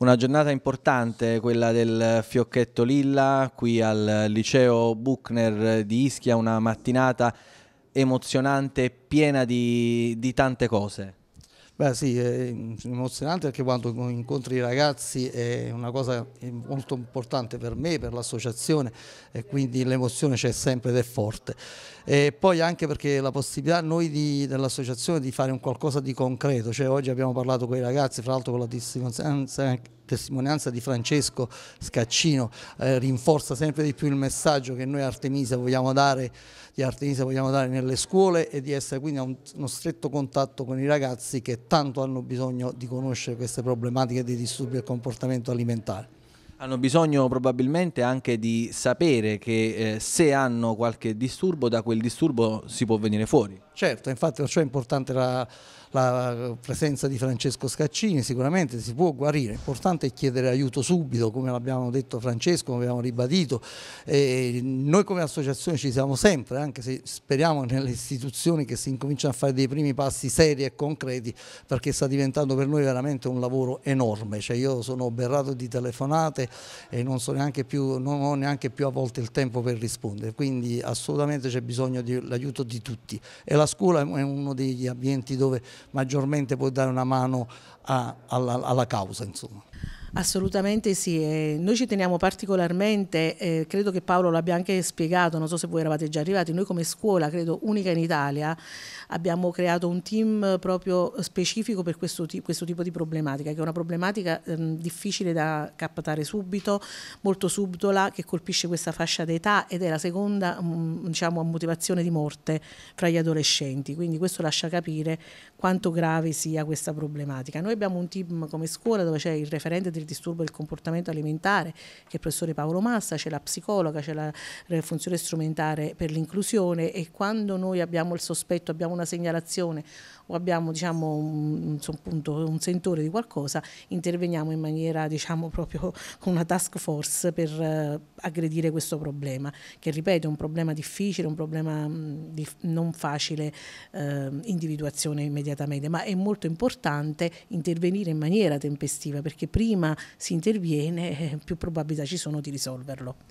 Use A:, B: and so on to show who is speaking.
A: Una giornata importante, quella del Fiocchetto Lilla, qui al liceo Buchner di Ischia, una mattinata emozionante, piena di, di tante cose.
B: Beh sì, è emozionante perché quando incontro i ragazzi è una cosa molto importante per me, per l'associazione e quindi l'emozione c'è sempre ed è forte. E poi anche perché la possibilità noi dell'associazione di fare un qualcosa di concreto, cioè oggi abbiamo parlato con i ragazzi, fra l'altro con la testimonianza testimonianza di Francesco Scaccino eh, rinforza sempre di più il messaggio che noi Artemisa vogliamo dare, di Artemisa vogliamo dare nelle scuole e di essere quindi a un, uno stretto contatto con i ragazzi che tanto hanno bisogno di conoscere queste problematiche dei disturbi del comportamento alimentare
A: hanno bisogno probabilmente anche di sapere che eh, se hanno qualche disturbo, da quel disturbo si può venire fuori.
B: Certo, infatti perciò è importante la, la presenza di Francesco Scaccini, sicuramente si può guarire, l'importante è chiedere aiuto subito, come l'abbiamo detto Francesco, come abbiamo ribadito, e noi come associazione ci siamo sempre, anche se speriamo nelle istituzioni che si incominciano a fare dei primi passi seri e concreti, perché sta diventando per noi veramente un lavoro enorme, cioè io sono berrato di telefonate, e non, so neanche più, non ho neanche più a volte il tempo per rispondere, quindi assolutamente c'è bisogno dell'aiuto di tutti e la scuola è uno degli ambienti dove maggiormente puoi dare una mano a, alla, alla causa. Insomma.
C: Assolutamente sì, eh, noi ci teniamo particolarmente, eh, credo che Paolo l'abbia anche spiegato, non so se voi eravate già arrivati, noi come scuola, credo unica in Italia, abbiamo creato un team proprio specifico per questo, questo tipo di problematica, che è una problematica eh, difficile da captare subito, molto subdola, che colpisce questa fascia d'età ed è la seconda mh, mm, diciamo, motivazione di morte fra gli adolescenti, quindi questo lascia capire quanto grave sia questa problematica. Noi abbiamo un team come scuola dove c'è il referente di del disturbo del comportamento alimentare, che è il professore Paolo Massa, c'è la psicologa, c'è la funzione strumentare per l'inclusione e quando noi abbiamo il sospetto, abbiamo una segnalazione o abbiamo diciamo, un, appunto, un sentore di qualcosa, interveniamo in maniera diciamo, proprio con una task force per eh, aggredire questo problema, che ripeto è un problema difficile, un problema mh, mm, di non facile eh, individuazione immediatamente, ma è molto importante intervenire in maniera tempestiva perché prima si interviene eh, più probabilità ci sono di risolverlo.